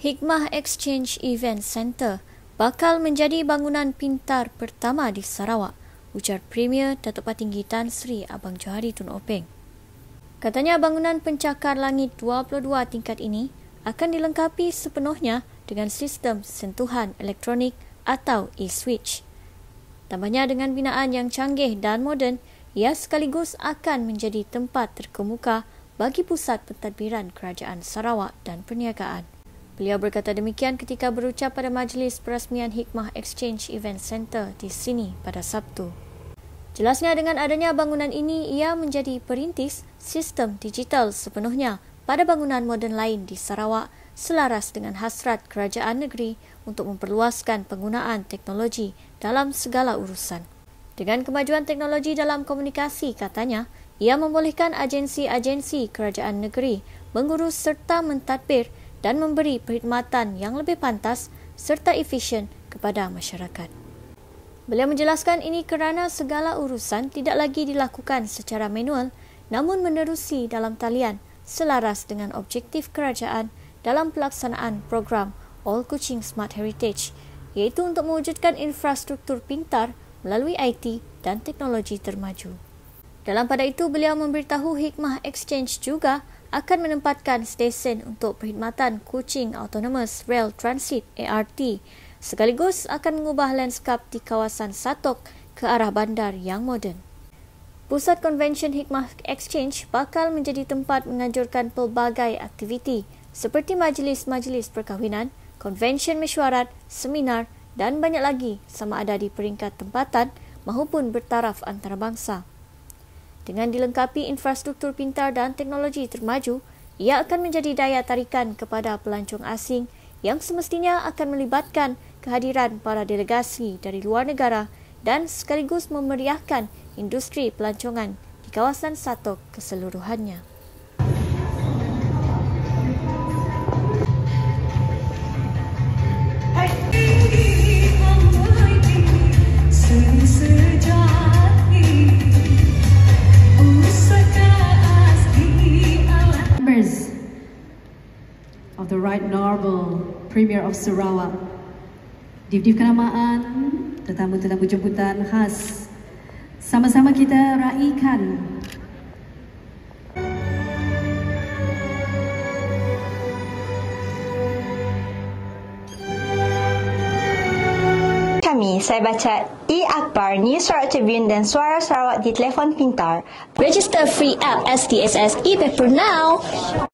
Hikmah Exchange Event Center bakal menjadi bangunan pintar pertama di Sarawak, ujar Premier Datuk Patinggi Tan Sri Abang Johari Tun Openg. Katanya bangunan pencakar langit 22 tingkat ini akan dilengkapi sepenuhnya dengan sistem sentuhan elektronik atau e-switch. Tambahnya dengan binaan yang canggih dan moden, ia sekaligus akan menjadi tempat terkemuka bagi pusat pentadbiran kerajaan Sarawak dan perniagaan. Beliau berkata demikian ketika berucap pada majlis perasmian Hikmah Exchange Event Center di sini pada Sabtu. Jelasnya dengan adanya bangunan ini, ia menjadi perintis sistem digital sepenuhnya pada bangunan moden lain di Sarawak selaras dengan hasrat kerajaan negeri untuk memperluaskan penggunaan teknologi dalam segala urusan. Dengan kemajuan teknologi dalam komunikasi, katanya, ia membolehkan agensi-agensi kerajaan negeri mengurus serta mentadbir dan memberi perkhidmatan yang lebih pantas serta efisien kepada masyarakat. Beliau menjelaskan ini kerana segala urusan tidak lagi dilakukan secara manual namun menerusi dalam talian selaras dengan objektif kerajaan dalam pelaksanaan program All Kuching Smart Heritage iaitu untuk mewujudkan infrastruktur pintar melalui IT dan teknologi termaju. Dalam pada itu, beliau memberitahu hikmah exchange juga akan menempatkan stesen untuk perkhidmatan Kuching Autonomous Rail Transit ART sekaligus akan mengubah landskap di kawasan Satok ke arah bandar yang moden. Pusat Convention Hikmah Exchange bakal menjadi tempat menganjurkan pelbagai aktiviti seperti majlis-majlis perkahwinan, konvensyen mesyuarat, seminar dan banyak lagi sama ada di peringkat tempatan maupun bertaraf antarabangsa. Dengan dilengkapi infrastruktur pintar dan teknologi termaju, ia akan menjadi daya tarikan kepada pelancong asing yang semestinya akan melibatkan kehadiran para delegasi dari luar negara dan sekaligus memeriahkan industri pelancongan di kawasan Satok keseluruhannya. of the Right Honourable Premier of Sarawak. Dip-dip kenamaan, tetamu-tetamu jemputan khas. Sama-sama kita raikan. Kami, saya baca E Akbar News Sarawak Tribune dan Suara Sarawak di telefon pintar. Register free app STSS e Paper now.